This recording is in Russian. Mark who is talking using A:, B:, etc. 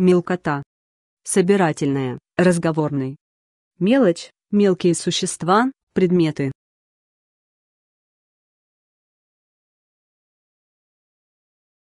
A: мелкота. Собирательная, разговорный. Мелочь, мелкие
B: существа, предметы.